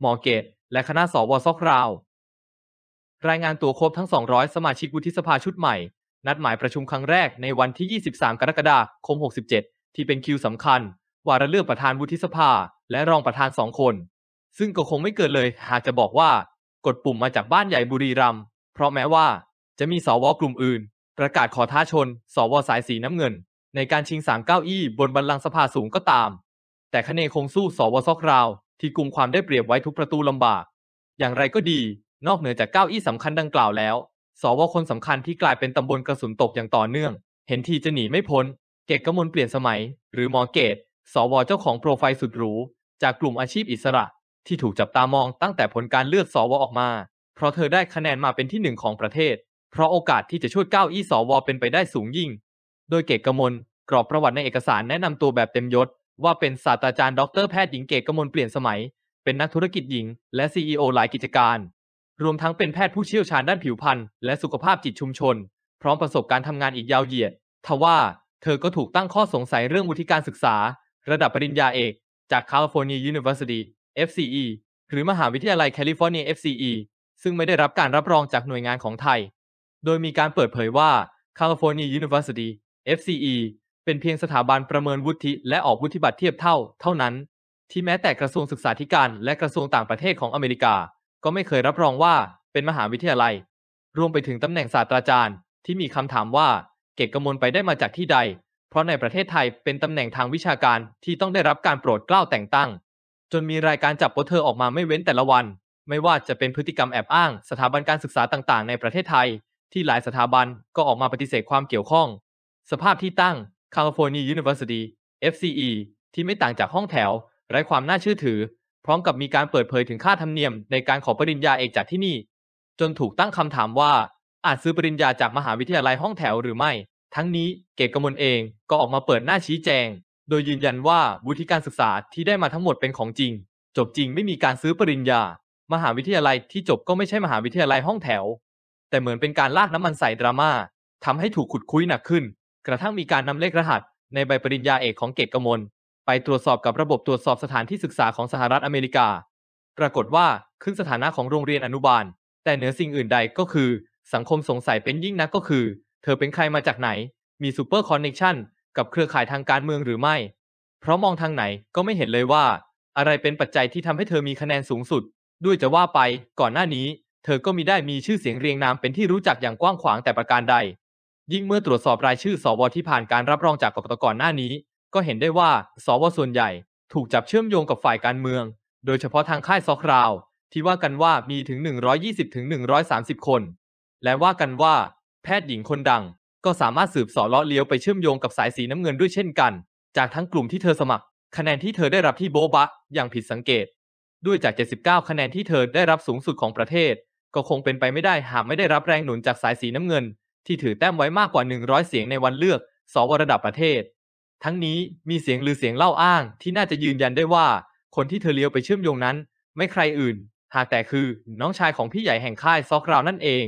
หมอเกตและคณะสวซอกราว รายงานตัวครบทั้ง 200 สมาชิกวุฒิสภาชุดใหม่ นัดหมายประชุมครั้งแรกในวันที่ 23 กรกฎาคม67 ที่เป็นคิวสำคัญวาระเลือกประธานวุฒิสภาและรองประธานสองคน ซึ่งก็คงไม่เกิดเลยหากจะบอกว่ากดปุ่มมาจากบ้านใหญ่บุรีรัมเพราะแม้ว่า จะมีสวกลุ่มอื่น ประกาศขอท้าชน สวสายสีน้ำเงิน ในการชิงสามเก้าอี้บนบัลลังก์สภาสูงก็ตาม แต่คะนนคงสู้สวซอกราวที่กลุ่มความได้เปรียบไว้ทุกประตูลำบาก อย่างไรก็ดี นอกเหนือจากเก้าอี้สำคัญดังกล่าวแล้ว สวคนสำคัญที่กลายเป็นตำบลกระสุนตกอย่างต่อเนื่อง เห็นทีจะหนีไม่พ้น เกตกมลเปลี่ยนสมัย หรือหมอเกต สวเจ้าของโปรไฟล์สุดหรู จากกลุ่มอาชีพอิสระ ที่ถูกจับตามองตั้งแต่ผลการเลือกสวออกมา เพราะเธอได้คะแนนมาเป็นที่หนึ่งของประเทศ เพราะโอกาสที่จะช่วยเก้าอี้สวเป็นไปได้สูงยิ่ง โดยเกตกมลกรอบประวัติในเอกสารแนะนำตัวแบบเต็มยศว่าเป็นศาสตราจารย์ดรแพทย์หญิงเกตกมลเปลี่ยนสมัย เป็นนักธุรกิจหญิงและ CEO หลายกิจการ รวมทั้งเป็นแพทย์ผู้เชี่ยวชาญด้านผิวพรรณและสุขภาพจิตชุมชน พร้อมประสบการณ์ทำงานอีกยาวเหยียด ทว่าเธอก็ถูกตั้งข้อสงสัยเรื่องวุฒิการศึกษา ระดับปริญญาเอกจาก California University FCE หรือมหาวิทยาลัยแคลิฟอร์เนีย FCE ซึ่งไม่ได้รับการรับรองจากหน่วยงานของไทย โดยมีการเปิดเผยว่า California University FCE เป็นเพียงสถาบันประเมินวุฒิและออกวุฒิบัตรเทียบเท่าเท่านั้น ที่แม้แต่กระทรวงศึกษาธิการและกระทรวงต่างประเทศของอเมริกา ก็ไม่เคยรับรองว่าเป็นมหาวิทยาลัย รวมไปถึงตำแหน่งศาสตราจารย์ ที่มีคำถามว่าเกตกมลไปได้มาจากที่ใด เพราะในประเทศไทยเป็นตำแหน่งทางวิชาการที่ต้องได้รับการโปรดเกล้าแต่งตั้ง จนมีรายการจับโปเธอออกมาไม่เว้นแต่ละวัน ไม่ว่าจะเป็นพฤติกรรมแอบอ้าง สถาบันการศึกษาต่างๆในประเทศไทย ที่หลายสถาบันก็ออกมาปฏิเสธความเกี่ยวข้อง สภาพที่ตั้ง California University FCE ที่ไม่ต่างจากห้องแถว ไร้ความน่าเชื่อถือ พร้อมกับมีการเปิดเผยถึงค่าธรรมเนียมในการขอปริญญาเอกจากที่นี่ จนถูกตั้งคำถามว่า อาจซื้อปริญญาจากมหาวิทยาลัยห้องแถวหรือไม่ ทั้งนี้เกตกมลเองก็ออกมาเปิดหน้าชี้แจง โดยยืนยันว่าวุฒิการศึกษาที่ได้มาทั้งหมดเป็นของจริง จบจริงไม่มีการซื้อปริญญา มหาวิทยาลัยที่จบก็ไม่ใช่มหาวิทยาลัยห้องแถว แต่เหมือนเป็นการลากน้ำมันใส่ดราม่าทำให้ถูกขุดคุยหนักขึ้นกระทั่งมีการนำเลขรหัส ในใบปริญญาเอกของเกตกมล ไปตรวจสอบกับระบบตรวจสอบสถานที่ศึกษาของสหรัฐอเมริกา ปรากฏว่าขึ้นสถานะของโรงเรียนอนุบาล แต่เหนือสิ่งอื่นใดก็คือ สังคมสงสัยเป็นยิ่งนักก็คือ เธอเป็นใครมาจากไหน มีซูเปอร์คอนเนคชันกับเครือข่ายทางการเมืองหรือไม่ เพราะมองทางไหนก็ไม่เห็นเลยว่า อะไรเป็นปัจจัยที่ทำให้เธอมีคะแนนสูงสุด ด้วยจะว่าไป ก่อนหน้านี้ เธอก็มีได้มีชื่อเสียงเรียงนามเป็นที่รู้จักอย่างกว้างขวางแต่ประการใดยิ่งเมื่อตรวจสอบรายชื่อสวที่ผ่านการรับรองจากกกตก่อนหน้านี้ ก็เห็นได้ว่า สวส่วนใหญ่ ถูกจับเชื่อมโยงกับฝ่ายการเมือง โดยเฉพาะทางค่ายซอกราวที่ว่ากันว่ามีถึง 120ถึง130 คน และว่ากันว่า แพทย์หญิงคนดังก็สามารถสืบสอเลาะเลี้ยวไปเชื่อมโยงกับสายสีน้ำเงินด้วยเช่นกัน จากทั้งกลุ่มที่เธอสมัคร คะแนนที่เธอได้รับที่โบบะอย่างผิดสังเกต ด้วยจาก 79 คะแนนที่เธอได้รับสูงสุดของประเทศ ก็คงเป็นไปไม่ได้หากไม่ได้รับแรงหนุนจากสายสีน้ำเงินที่ถือแต้มไว้มากกว่า 100 เสียงในวันเลือกสวระดับประเทศ ทั้งนี้มีเสียงหรือเสียงเล่าอ้างที่น่าจะยืนยันได้ว่าคนที่เธอเลี้ยวไปเชื่อมโยงนั้นไม่ใครอื่น หากแต่คือน้องชายของพี่ใหญ่แห่งค่ายซอกราวนั่นเอง